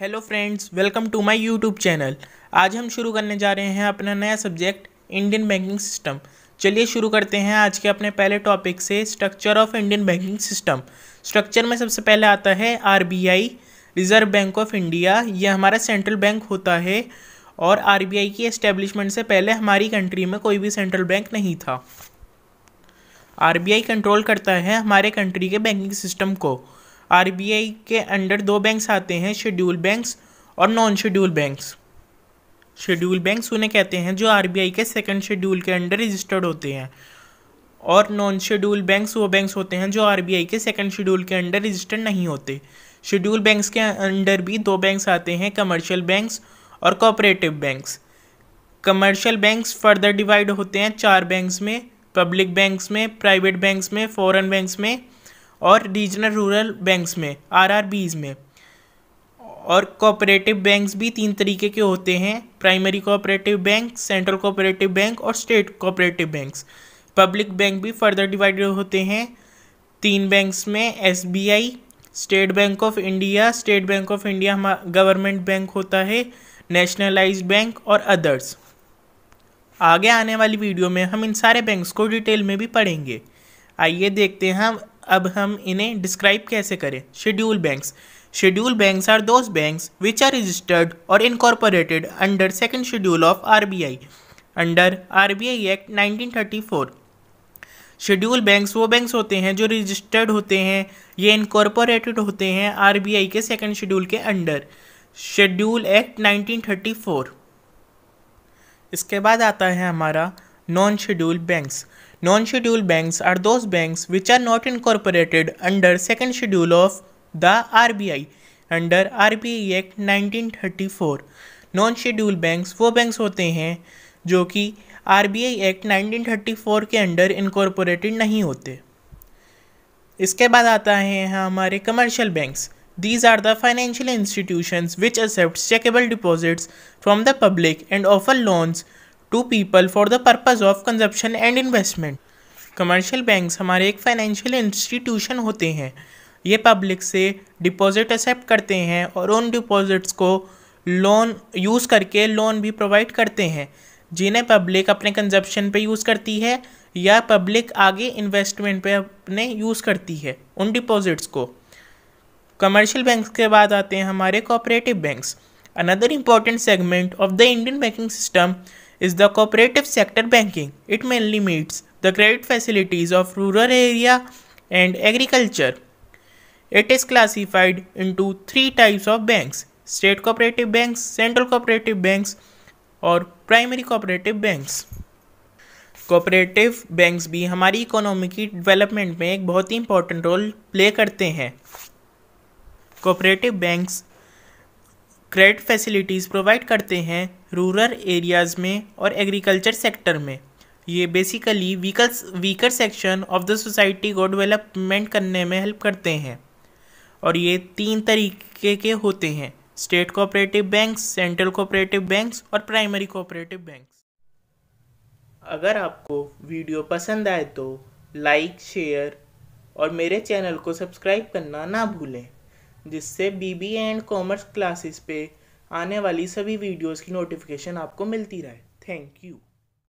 Hello friends welcome to my YouTube channel आज हम शुरू करने जा रहे हैं अपना नया सब्जेक्ट इंडियन बैंकिंग सिस्टम चलिए शुरू करते हैं आज के अपने पहले टॉपिक से structure of Indian banking system structure में सबसे पहले आता है RBI Reserve Bank of India यह हमारा सेंट्रल बैंक होता है और आर की एस्टेब्लिशमेंट से पहले हमारी कंट्री में कोई भी सेंट्रल बैंक नहीं था आर कंट्रोल करता है हमारे कंट्री के बैंकिंग सिस्टम को आर के अंडर दो बैंक्स आते हैं शेड्यूल बैंक्स और non schedule banks schedule banks उन्हें कहते हैं जो आर के सेकंड शेड्यूल के अंडर रजिस्टर्ड होते हैं और नॉन शेड्यूल बैंक्स वो बैंक्स होते हैं जो आर के सेकंड शेड्यूल के अंडर रजिस्टर्ड नहीं होते शेड्यूल बैंक्स के अंडर भी दो बैंक्स आते हैं कमर्शियल बैंक्स और cooperative banks commercial banks further divide होते हैं चार बैंक्स में पब्लिक बैंक्स में प्राइवेट बैंक्स में फॉरेन बैंक्स में और रीजनल रूरल बैंक्स में बीज में और कोऑपरेटिव बैंक्स भी तीन तरीके के होते हैं primary cooperative bank central cooperative bank और state cooperative banks public bank भी फर्दर डिवाइडेड होते हैं तीन बैंक्स में आई state bank of India state bank of India government bank होता है नेशनलाइज्ड बैंक और अदर्स आगे आने वाली वीडियो में हम इन सारे बैंक्स को डिटेल में भी पढ़ेंगे आइए देखते हैं हम अब हम इन्हें डिस्क्राइब कैसे करें schedule banks schedule banks are those banks which are registered और incorporated under second schedule of R under R act nineteen schedule banks वो बैंक्स होते हैं जो रजिस्टर्ड होते हैं ये इनकॉर्पोरेटेड होते हैं आरबीआई के सेकंड शेड्यूल के अंडर शेड्यूल एक्ट 1934 इसके बाद आता है हमारा non schedule banks non schedule banks are those banks which are not incorporated under second schedule of the R B I under R B I act nineteen thirty four non schedule banks वो banks होते हैं जो कि R B I act nineteen thirty four के under incorporated नहीं होते इसके बाद आता है हमारे commercial banks These are the financial institutions which accept checkable deposits from the public and offer loans to people for the purpose of consumption and investment. commercial banks हमारे एक financial institution होते हैं ये public से deposit accept करते हैं और उन deposits को loan use करके loan भी provide करते हैं जिन्हें public अपने consumption पे use करती है या public आगे investment पे अपने use करती है उन deposits को कमर्शियल बैंक्स के बाद आते हैं हमारे cooperative banks another important segment of the Indian banking system is the cooperative sector banking it mainly meets credit facilities of rural area and agriculture it is classified in two three types of banks state cooperative banks central cooperative banks और primary cooperative banks cooperative banks भी हमारी economy की development में एक बहुत ही important role play करते हैं cooperative banks credit facilities provide करते हैं रूरल एरियाज़ में और एग्रीकल्चर सेक्टर में ये basically vehicles weaker section of the society को डेवलपमेंट करने में हेल्प करते हैं और ये तीन तरीके के होते हैं state cooperative banks central cooperative banks और प्राइमरी कोऑपरेटिव बैंक्स अगर आपको वीडियो पसंद आए तो लाइक शेयर और मेरे चैनल को सब्सक्राइब करना ना भूलें जिससे बीबीए एंड कॉमर्स क्लासेस पे आने वाली सभी वीडियोस की नोटिफिकेशन आपको मिलती रहे थैंक यू